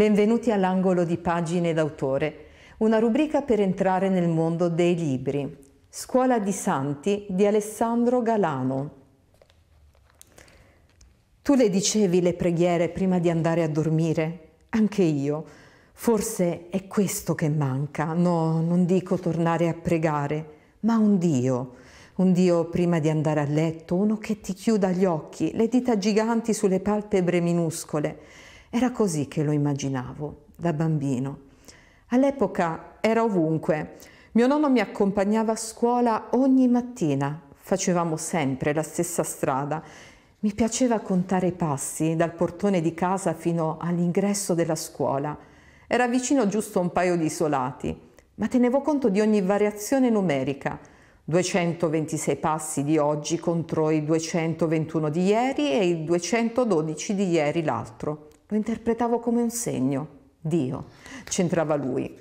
Benvenuti all'angolo di pagine d'autore, una rubrica per entrare nel mondo dei libri. Scuola di Santi di Alessandro Galano. Tu le dicevi le preghiere prima di andare a dormire? Anche io. Forse è questo che manca. No, non dico tornare a pregare, ma un Dio. Un Dio prima di andare a letto, uno che ti chiuda gli occhi, le dita giganti sulle palpebre minuscole era così che lo immaginavo, da bambino. All'epoca era ovunque. Mio nonno mi accompagnava a scuola ogni mattina, facevamo sempre la stessa strada. Mi piaceva contare i passi dal portone di casa fino all'ingresso della scuola. Era vicino giusto un paio di isolati, ma tenevo conto di ogni variazione numerica. 226 passi di oggi contro i 221 di ieri e i 212 di ieri l'altro. Lo interpretavo come un segno. Dio. C'entrava lui.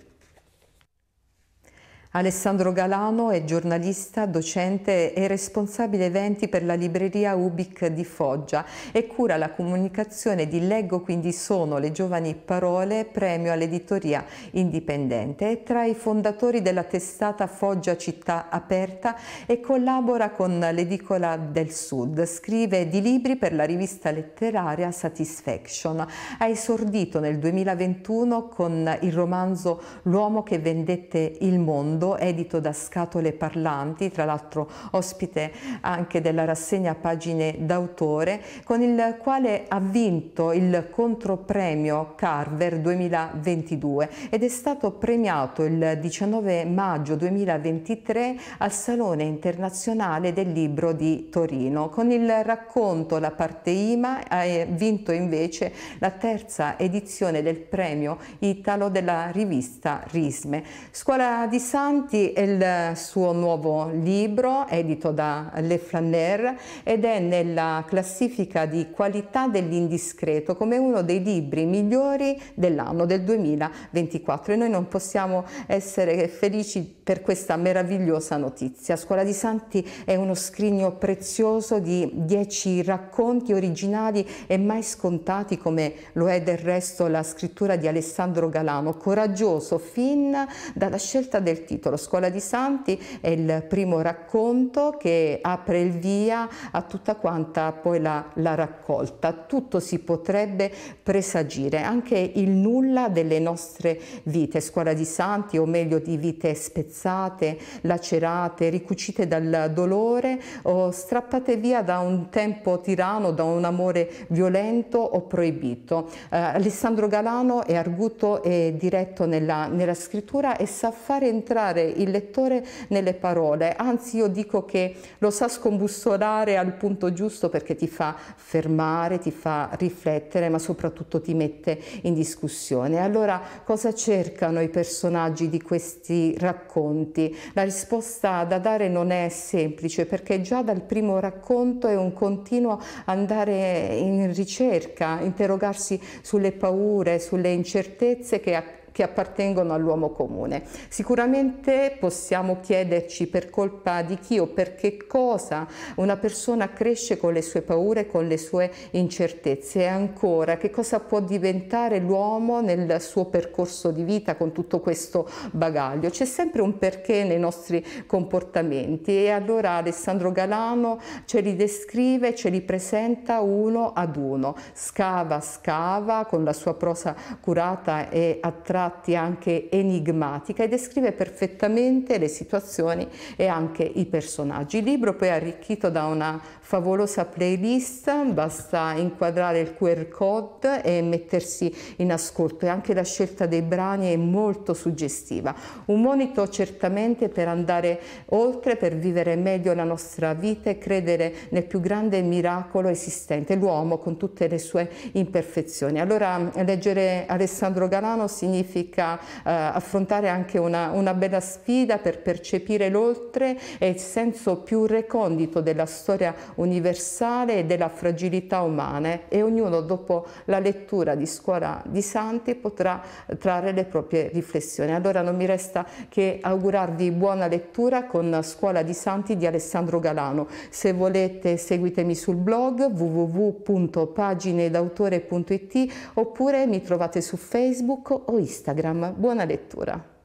Alessandro Galano è giornalista, docente e responsabile eventi per la libreria Ubic di Foggia e cura la comunicazione di Leggo quindi sono le giovani parole premio all'editoria indipendente. È tra i fondatori della testata Foggia Città Aperta e collabora con l'edicola del Sud. Scrive di libri per la rivista letteraria Satisfaction. Ha esordito nel 2021 con il romanzo L'uomo che vendette il mondo mondo, edito da Scatole Parlanti, tra l'altro ospite anche della rassegna Pagine d'autore, con il quale ha vinto il contropremio Carver 2022 ed è stato premiato il 19 maggio 2023 al Salone Internazionale del Libro di Torino. Con il racconto La parte IMA ha eh, vinto invece la terza edizione del premio Italo della rivista Risme. Scuola di San Santi è il suo nuovo libro edito da Le Flaner ed è nella classifica di qualità dell'indiscreto come uno dei libri migliori dell'anno del 2024 e noi non possiamo essere felici per questa meravigliosa notizia. Scuola di Santi è uno scrigno prezioso di dieci racconti originali e mai scontati come lo è del resto la scrittura di Alessandro Galano, coraggioso fin dalla scelta del titolo titolo Scuola di Santi è il primo racconto che apre il via a tutta quanta poi la, la raccolta. Tutto si potrebbe presagire, anche il nulla delle nostre vite, Scuola di Santi o meglio di vite spezzate, lacerate, ricucite dal dolore o strappate via da un tempo tirano, da un amore violento o proibito. Eh, Alessandro Galano è arguto e diretto nella, nella scrittura e sa fare entrare portare il lettore nelle parole, anzi io dico che lo sa scombussolare al punto giusto perché ti fa fermare, ti fa riflettere, ma soprattutto ti mette in discussione. Allora cosa cercano i personaggi di questi racconti? La risposta da dare non è semplice perché già dal primo racconto è un continuo andare in ricerca, interrogarsi sulle paure, sulle incertezze che accadono che appartengono all'uomo comune. Sicuramente possiamo chiederci per colpa di chi o per che cosa una persona cresce con le sue paure, con le sue incertezze e ancora che cosa può diventare l'uomo nel suo percorso di vita con tutto questo bagaglio. C'è sempre un perché nei nostri comportamenti e allora Alessandro Galano ce li descrive, ce li presenta uno ad uno, scava, scava con la sua prosa curata e attratta tratti anche enigmatica e descrive perfettamente le situazioni e anche i personaggi. Il libro poi è arricchito da una favolosa playlist, basta inquadrare il QR code e mettersi in ascolto e anche la scelta dei brani è molto suggestiva. Un monito certamente per andare oltre, per vivere meglio la nostra vita e credere nel più grande miracolo esistente, l'uomo con tutte le sue imperfezioni. Allora leggere Alessandro Galano significa eh, affrontare anche una, una bella sfida per percepire l'oltre e il senso più recondito della storia universale e della fragilità umana e ognuno dopo la lettura di Scuola di Santi potrà trarre le proprie riflessioni. Allora non mi resta che augurarvi buona lettura con Scuola di Santi di Alessandro Galano. Se volete seguitemi sul blog www.paginedautore.it oppure mi trovate su Facebook o Instagram. Buona lettura!